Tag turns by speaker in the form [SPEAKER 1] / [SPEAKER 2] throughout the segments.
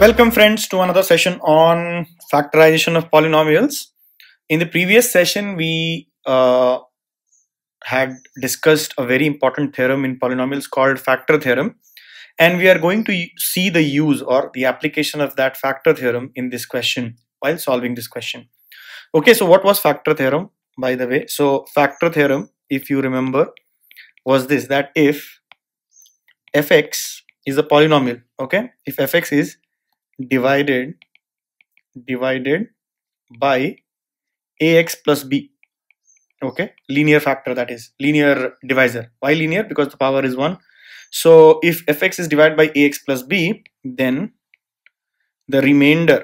[SPEAKER 1] Welcome friends to another session on factorization of polynomials. In the previous session, we uh, had discussed a very important theorem in polynomials called factor theorem. And we are going to see the use or the application of that factor theorem in this question while solving this question. Okay, so what was factor theorem by the way? So factor theorem, if you remember, was this that if fx is a polynomial, okay, if fx is divided divided by ax plus b okay linear factor that is linear divisor why linear because the power is 1 so if fx is divided by ax plus b then the remainder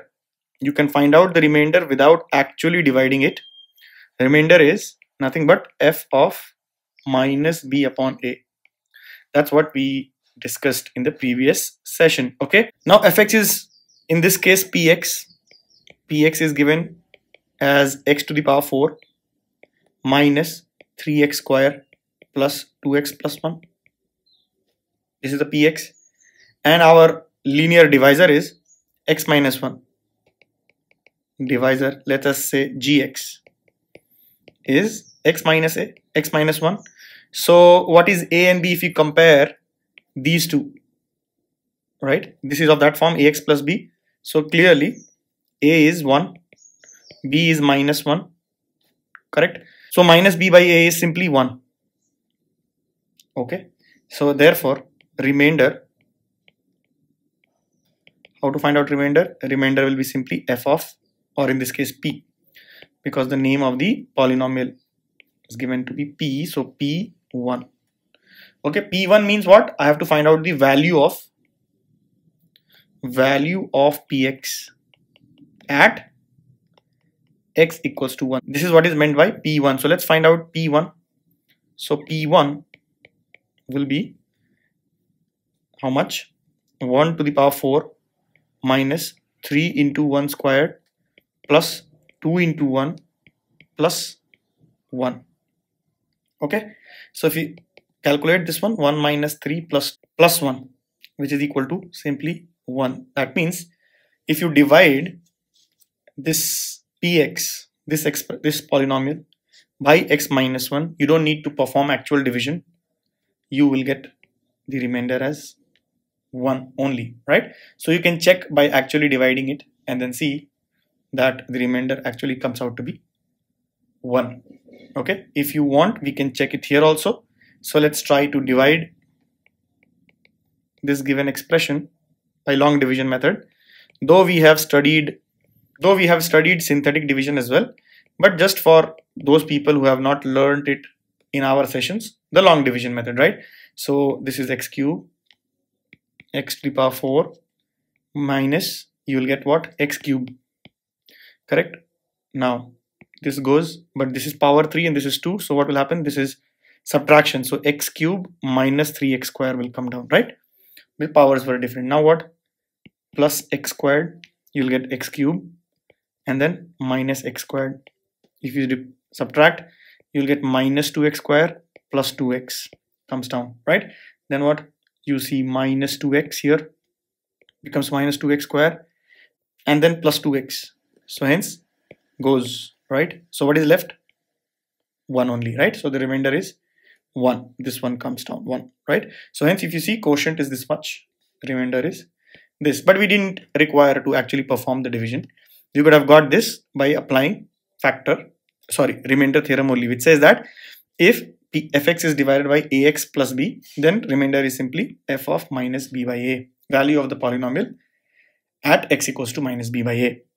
[SPEAKER 1] you can find out the remainder without actually dividing it the remainder is nothing but f of minus b upon a that's what we discussed in the previous session okay now fx is in this case px px is given as x to the power 4 minus 3x square plus 2x plus 1 this is the px and our linear divisor is x minus 1 divisor let us say gx is x minus a x minus 1 so what is a and b if you compare these two right this is of that form ax plus b so clearly A is 1, B is minus 1, correct? So minus B by A is simply 1, okay? So therefore remainder, how to find out remainder? Remainder will be simply f of or in this case P because the name of the polynomial is given to be P, so P1. Okay, P1 means what? I have to find out the value of value of px at x equals to 1. This is what is meant by p1. So let's find out p1. So p1 will be how much? 1 to the power 4 minus 3 into 1 squared plus 2 into 1 plus 1 okay so if you calculate this one 1 minus 3 plus plus 1 which is equal to simply 1. That means if you divide this px, this, exp this polynomial by x minus 1, you don't need to perform actual division. You will get the remainder as 1 only, right? So you can check by actually dividing it and then see that the remainder actually comes out to be 1 okay if you want we can check it here also so let's try to divide this given expression by long division method though we have studied though we have studied synthetic division as well but just for those people who have not learned it in our sessions the long division method right so this is x cube x to the power 4 minus you will get what x cube correct now this goes but this is power 3 and this is 2 so what will happen this is subtraction so x cube minus 3x square will come down right the powers were different now what plus x squared you'll get x cubed and then minus x squared if you subtract you'll get minus 2x square plus 2x comes down right then what you see minus 2x here becomes minus 2x square and then plus 2x so hence goes right so what is left 1 only right so the remainder is 1 this one comes down 1 right so hence if you see quotient is this much the remainder is this but we didn't require to actually perform the division we could have got this by applying factor sorry remainder theorem only which says that if P, fx is divided by ax plus b then remainder is simply f of minus b by a value of the polynomial at x equals to minus b by a